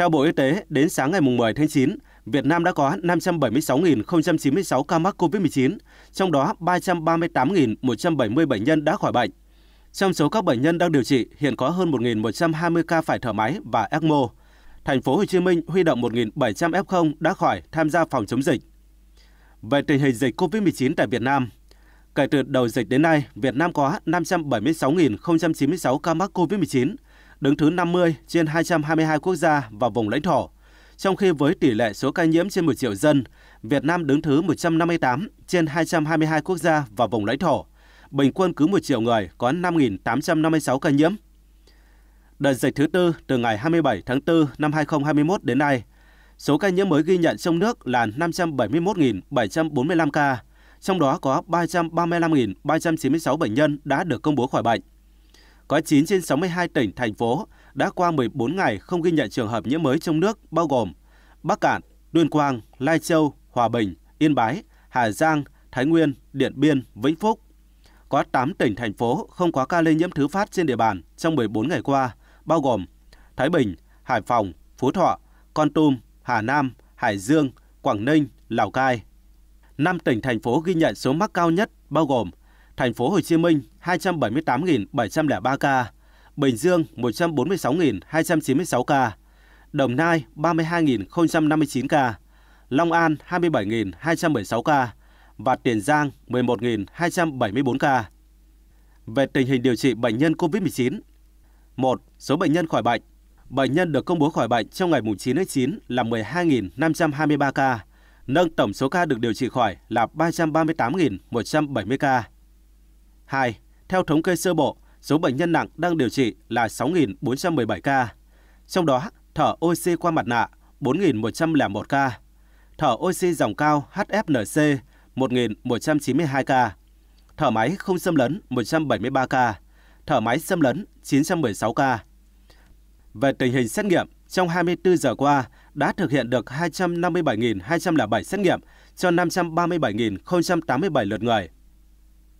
Theo Bộ Y tế, đến sáng ngày 10 tháng 9, Việt Nam đã có 576.096 ca mắc COVID-19, trong đó 338.170 bệnh nhân đã khỏi bệnh. Trong số các bệnh nhân đang điều trị, hiện có hơn 1.120 ca phải thở máy và ECMO. Thành phố Hồ Chí Minh huy động 1.700 F0 đã khỏi tham gia phòng chống dịch. Về tình hình dịch COVID-19 tại Việt Nam, kể từ đầu dịch đến nay, Việt Nam có 576.096 ca mắc COVID-19, đứng thứ 50 trên 222 quốc gia và vùng lãnh thổ. Trong khi với tỷ lệ số ca nhiễm trên 1 triệu dân, Việt Nam đứng thứ 158 trên 222 quốc gia và vùng lãnh thổ. Bình quân cứ 1 triệu người có 5.856 ca nhiễm. Đợt dịch thứ tư từ ngày 27 tháng 4 năm 2021 đến nay, số ca nhiễm mới ghi nhận trong nước là 571.745 ca, trong đó có 335.396 bệnh nhân đã được công bố khỏi bệnh. Có 9 trên 62 tỉnh, thành phố đã qua 14 ngày không ghi nhận trường hợp nhiễm mới trong nước, bao gồm Bắc Cạn, Tuyên Quang, Lai Châu, Hòa Bình, Yên Bái, Hà Giang, Thái Nguyên, Điện Biên, Vĩnh Phúc. Có 8 tỉnh, thành phố không có ca lây nhiễm thứ phát trên địa bàn trong 14 ngày qua, bao gồm Thái Bình, Hải Phòng, Phú Thọ, Con Tum, Hà Nam, Hải Dương, Quảng Ninh, Lào Cai. 5 tỉnh, thành phố ghi nhận số mắc cao nhất bao gồm thành phố Hồ Chí Minh 278.703 ca, Bình Dương 146.296 ca, Đồng Nai 32.059 ca, Long An 27.216 ca và Tiền Giang 11.274 ca. Về tình hình điều trị bệnh nhân COVID-19, 1. Số bệnh nhân khỏi bệnh. Bệnh nhân được công bố khỏi bệnh trong ngày 9 tháng 9 là 12.523 ca, nâng tổng số ca được điều trị khỏi là 338.170 ca. 2. Theo thống kê sơ bộ, số bệnh nhân nặng đang điều trị là 6.417 ca. Trong đó, thở oxy qua mặt nạ 4.101 ca, thở oxy dòng cao HFNC 1.192 ca, thở máy không xâm lấn 173 ca, thở máy xâm lấn 916 ca. Về tình hình xét nghiệm, trong 24 giờ qua đã thực hiện được 257.207 xét nghiệm cho 537.087 lượt người.